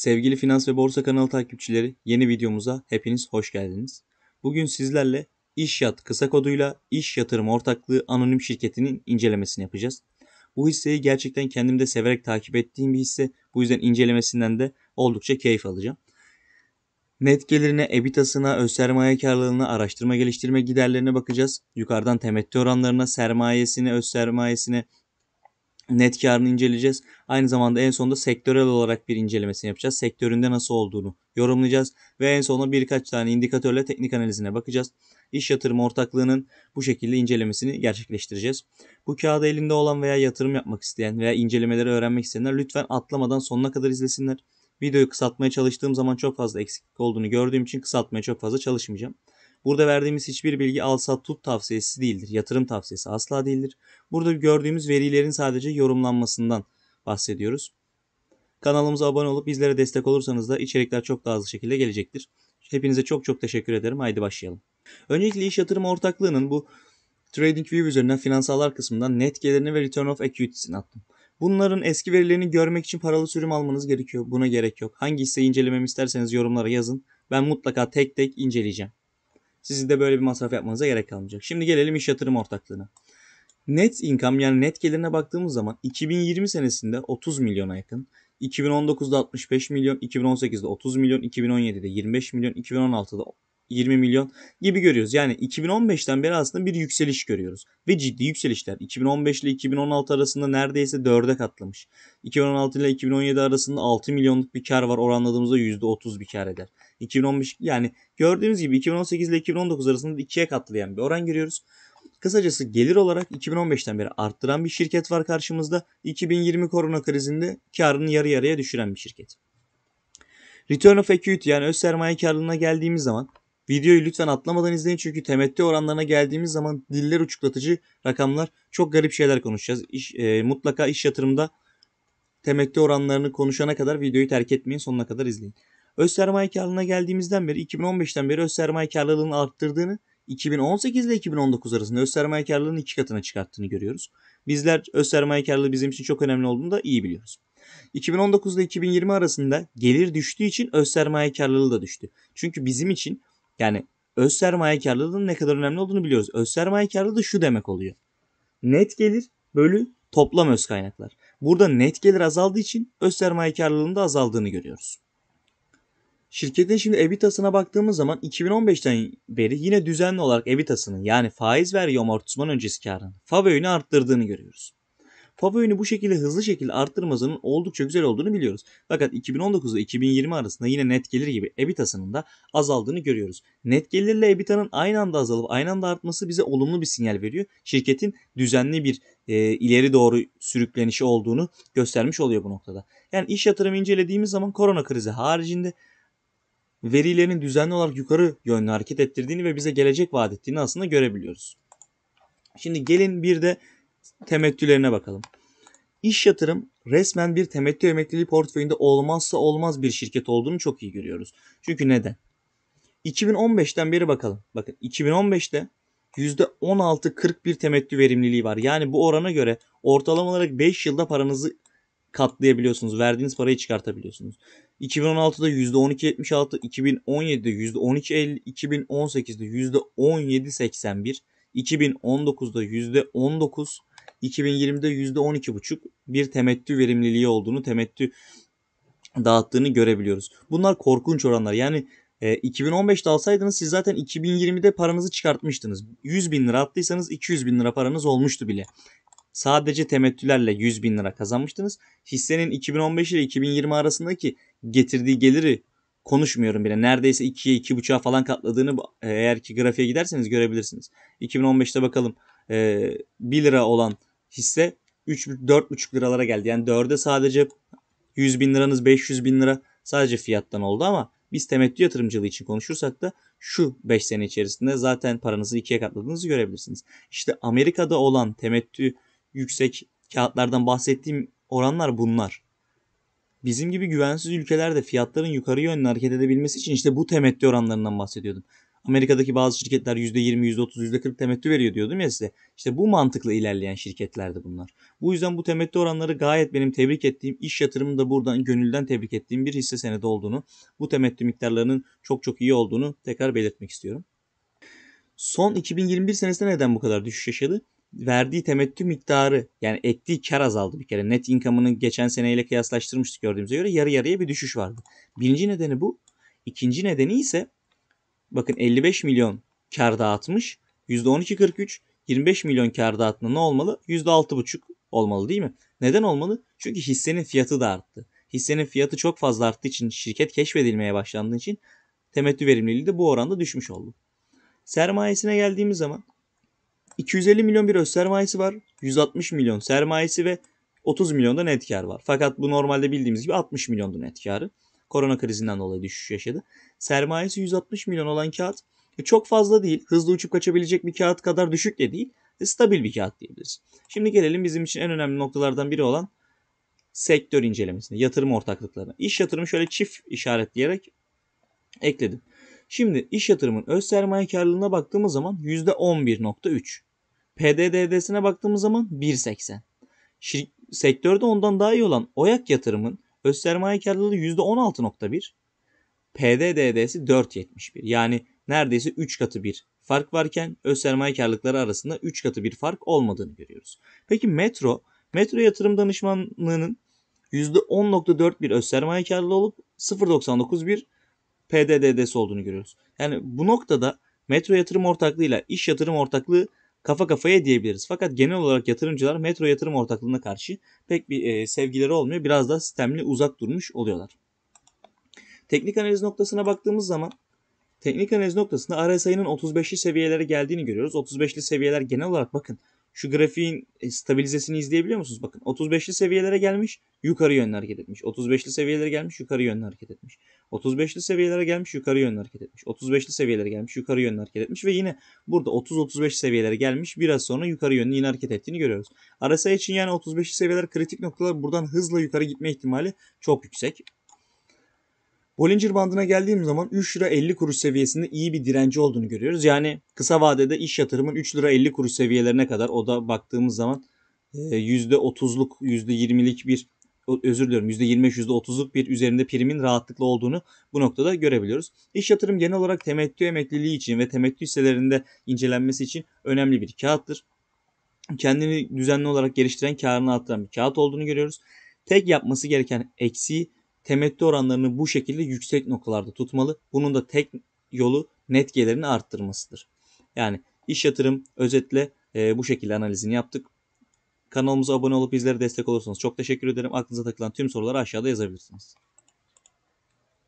Sevgili Finans ve Borsa kanalı takipçileri yeni videomuza hepiniz hoş geldiniz. Bugün sizlerle İşyat kısa koduyla İş Yatırım Ortaklığı Anonim Şirketi'nin incelemesini yapacağız. Bu hisseyi gerçekten kendim de severek takip ettiğim bir hisse. Bu yüzden incelemesinden de oldukça keyif alacağım. Net gelirine, EBITA'sına, öz sermaye karlılığına, araştırma geliştirme giderlerine bakacağız. Yukarıdan temettü oranlarına, sermayesine, öz sermayesine, net karını inceleyeceğiz. Aynı zamanda en sonunda sektörel olarak bir incelemesini yapacağız. Sektöründe nasıl olduğunu yorumlayacağız ve en sonunda birkaç tane indikatörle teknik analizine bakacağız. İş yatırım ortaklığının bu şekilde incelemesini gerçekleştireceğiz. Bu kağıda elinde olan veya yatırım yapmak isteyen veya incelemeleri öğrenmek isteyenler lütfen atlamadan sonuna kadar izlesinler. Videoyu kısaltmaya çalıştığım zaman çok fazla eksiklik olduğunu gördüğüm için kısaltmaya çok fazla çalışmayacağım. Burada verdiğimiz hiçbir bilgi al sat tut tavsiyesi değildir. Yatırım tavsiyesi asla değildir. Burada gördüğümüz verilerin sadece yorumlanmasından bahsediyoruz. Kanalımıza abone olup bizlere destek olursanız da içerikler çok daha hızlı şekilde gelecektir. Hepinize çok çok teşekkür ederim. Haydi başlayalım. Öncelikle iş yatırım ortaklığının bu TradingView üzerinden finansallar kısmından net gelirini ve return of equity'sini attım. Bunların eski verilerini görmek için paralı sürüm almanız gerekiyor. Buna gerek yok. Hangi hisseyi incelememi isterseniz yorumlara yazın. Ben mutlaka tek tek inceleyeceğim. Sizin de böyle bir masraf yapmanıza gerek kalmayacak. Şimdi gelelim iş yatırım ortaklığına. Net income yani net gelirine baktığımız zaman 2020 senesinde 30 milyona yakın. 2019'da 65 milyon, 2018'de 30 milyon, 2017'de 25 milyon, 2016'da 20 milyon gibi görüyoruz. Yani 2015'ten beri aslında bir yükseliş görüyoruz. Ve ciddi yükselişler. 2015 ile 2016 arasında neredeyse 4'e katlamış. 2016 ile 2017 arasında 6 milyonluk bir kar var. Oranladığımızda %30 bir kar eder. 2015 yani gördüğünüz gibi 2018 ile 2019 arasında 2'ye katlayan bir oran görüyoruz. Kısacası gelir olarak 2015'ten beri arttıran bir şirket var karşımızda. 2020 korona krizinde karını yarı yarıya düşüren bir şirket. Return of Equity yani öz sermaye karlılığına geldiğimiz zaman Videoyu lütfen atlamadan izleyin çünkü temettü oranlarına geldiğimiz zaman diller uçuklatıcı rakamlar çok garip şeyler konuşacağız. İş, e, mutlaka iş yatırımda temettü oranlarını konuşana kadar videoyu terk etmeyin sonuna kadar izleyin. Öz sermaye karlılığına geldiğimizden beri 2015'ten beri öz sermaye karlılığını arttırdığını 2018 ile 2019 arasında öz sermaye karlılığını iki katına çıkarttığını görüyoruz. Bizler öz sermaye karlılığı bizim için çok önemli olduğunu da iyi biliyoruz. 2019 ile 2020 arasında gelir düştüğü için öz sermaye karlılığı da düştü. Çünkü bizim için yani öz sermaye karlılığının ne kadar önemli olduğunu biliyoruz. Öz sermaye karlılığı şu demek oluyor. Net gelir bölü toplam öz kaynaklar. Burada net gelir azaldığı için öz sermaye karlılığının da azaldığını görüyoruz. Şirketin şimdi EBITDA'sına baktığımız zaman 2015'ten beri yine düzenli olarak EBITDA'sının yani faiz vergi amortisman öncesi karını, FAV arttırdığını görüyoruz. Favöyünü bu şekilde hızlı şekilde arttırmasının oldukça güzel olduğunu biliyoruz. Fakat 2019 ile 2020 arasında yine net gelir gibi EBITAS'ının da azaldığını görüyoruz. Net gelirle EBITDA'nın aynı anda azalıp aynı anda artması bize olumlu bir sinyal veriyor. Şirketin düzenli bir e, ileri doğru sürüklenişi olduğunu göstermiş oluyor bu noktada. Yani iş yatırımı incelediğimiz zaman korona krizi haricinde verilerin düzenli olarak yukarı yönlü hareket ettirdiğini ve bize gelecek vaat ettiğini aslında görebiliyoruz. Şimdi gelin bir de temettülerine bakalım. İş yatırım resmen bir temettü emekliliği portföyünde olmazsa olmaz bir şirket olduğunu çok iyi görüyoruz. Çünkü neden? 2015'ten beri bakalım. Bakın 2015'te %16-41 temettü verimliliği var. Yani bu orana göre ortalama olarak 5 yılda paranızı katlayabiliyorsunuz. Verdiğiniz parayı çıkartabiliyorsunuz. 2016'da %12.76, 2017'de %12.50, 2018'de %17.81, 2019'da %19, 2020'de %12,5 bir temettü verimliliği olduğunu, temettü dağıttığını görebiliyoruz. Bunlar korkunç oranlar. Yani e, 2015'te alsaydınız siz zaten 2020'de paranızı çıkartmıştınız. 100 bin lira attıysanız 200 bin lira paranız olmuştu bile. Sadece temettülerle 100 bin lira kazanmıştınız. Hissenin 2015 ile 2020 arasındaki getirdiği geliri konuşmuyorum bile. Neredeyse 2'ye 2.5'a falan katladığını eğer ki grafiğe giderseniz görebilirsiniz. 2015'te bakalım e, 1 lira olan hisse 3 4,5 liralara geldi. Yani 4'e sadece 100 bin liranız 500 bin lira sadece fiyattan oldu ama biz temettü yatırımcılığı için konuşursak da şu 5 sene içerisinde zaten paranızı ikiye katladığınızı görebilirsiniz. İşte Amerika'da olan temettü yüksek kağıtlardan bahsettiğim oranlar bunlar. Bizim gibi güvensiz ülkelerde fiyatların yukarı yönlü hareket edebilmesi için işte bu temettü oranlarından bahsediyordum. Amerika'daki bazı şirketler %20, %30, %40 temettü veriyor diyordum ya size. İşte bu mantıkla ilerleyen şirketlerdi bunlar. Bu yüzden bu temettü oranları gayet benim tebrik ettiğim, iş yatırımı da buradan gönülden tebrik ettiğim bir hisse senedi olduğunu, bu temettü miktarlarının çok çok iyi olduğunu tekrar belirtmek istiyorum. Son 2021 senesinde neden bu kadar düşüş yaşadı? verdiği temettü miktarı yani ettiği kar azaldı bir kere. Net income'ının geçen seneyle kıyaslaştırmıştık gördüğümüze göre yarı yarıya bir düşüş vardı. Birinci nedeni bu. İkinci nedeni ise Bakın 55 milyon kar dağıtmış. %12.43 25 milyon kar dağıttığında ne olmalı? %6.5 olmalı değil mi? Neden olmalı? Çünkü hissenin fiyatı da arttı. Hissenin fiyatı çok fazla arttığı için şirket keşfedilmeye başlandığı için temettü verimliliği de bu oranda düşmüş oldu. Sermayesine geldiğimiz zaman 250 milyon bir öz sermayesi var. 160 milyon sermayesi ve 30 milyon da net kar var. Fakat bu normalde bildiğimiz gibi 60 milyondu net karı. Korona krizinden dolayı düşüş yaşadı. Sermayesi 160 milyon olan kağıt e, çok fazla değil. Hızlı uçup kaçabilecek bir kağıt kadar düşük de değil. E, stabil bir kağıt diyebiliriz. Şimdi gelelim bizim için en önemli noktalardan biri olan sektör incelemesine, yatırım ortaklıklarına. İş yatırımı şöyle çift işaretleyerek ekledim. Şimdi iş yatırımın öz sermaye karlılığına baktığımız zaman %11.3. PDDD'sine baktığımız zaman 1.80. Şir- sektörde ondan daha iyi olan OYAK yatırımın Öz sermaye karlılığı %16.1. PDDD'si 4.71. Yani neredeyse 3 katı bir fark varken öz sermaye karlılıkları arasında 3 katı bir fark olmadığını görüyoruz. Peki Metro, Metro yatırım danışmanlığının %10.4 bir öz sermaye karlılığı olup 0.99 bir PDDD'si olduğunu görüyoruz. Yani bu noktada Metro yatırım ortaklığı ile iş yatırım ortaklığı kafa kafaya diyebiliriz. Fakat genel olarak yatırımcılar metro yatırım ortaklığına karşı pek bir e, sevgileri olmuyor. Biraz daha sistemli uzak durmuş oluyorlar. Teknik analiz noktasına baktığımız zaman teknik analiz noktasında RSI'nin 35'li seviyelere geldiğini görüyoruz. 35'li seviyeler genel olarak bakın şu grafiğin e, stabilizesini izleyebiliyor musunuz? Bakın 35'li seviyelere gelmiş yukarı yönlü hareket etmiş. 35'li seviyelere gelmiş yukarı yönlü hareket etmiş. 35'li seviyelere gelmiş yukarı yönlü hareket etmiş. 35'li seviyelere gelmiş yukarı yönlü hareket etmiş ve yine burada 30-35 seviyelere gelmiş biraz sonra yukarı yönlü yine hareket ettiğini görüyoruz. RSI için yani 35'li seviyeler kritik noktalar buradan hızla yukarı gitme ihtimali çok yüksek. Bollinger bandına geldiğim zaman 3 lira 50 kuruş seviyesinde iyi bir direnci olduğunu görüyoruz. Yani kısa vadede iş yatırımın 3 lira 50 kuruş seviyelerine kadar o da baktığımız zaman %30'luk %20'lik bir özür diliyorum %25 %30'luk bir üzerinde primin rahatlıkla olduğunu bu noktada görebiliyoruz. İş yatırım genel olarak temettü emekliliği için ve temettü hisselerinde incelenmesi için önemli bir kağıttır. Kendini düzenli olarak geliştiren karını arttıran bir kağıt olduğunu görüyoruz. Tek yapması gereken eksiği temettü oranlarını bu şekilde yüksek noktalarda tutmalı. Bunun da tek yolu net gelirini arttırmasıdır. Yani iş yatırım özetle e, bu şekilde analizini yaptık. Kanalımıza abone olup bizlere destek olursanız çok teşekkür ederim. Aklınıza takılan tüm soruları aşağıda yazabilirsiniz.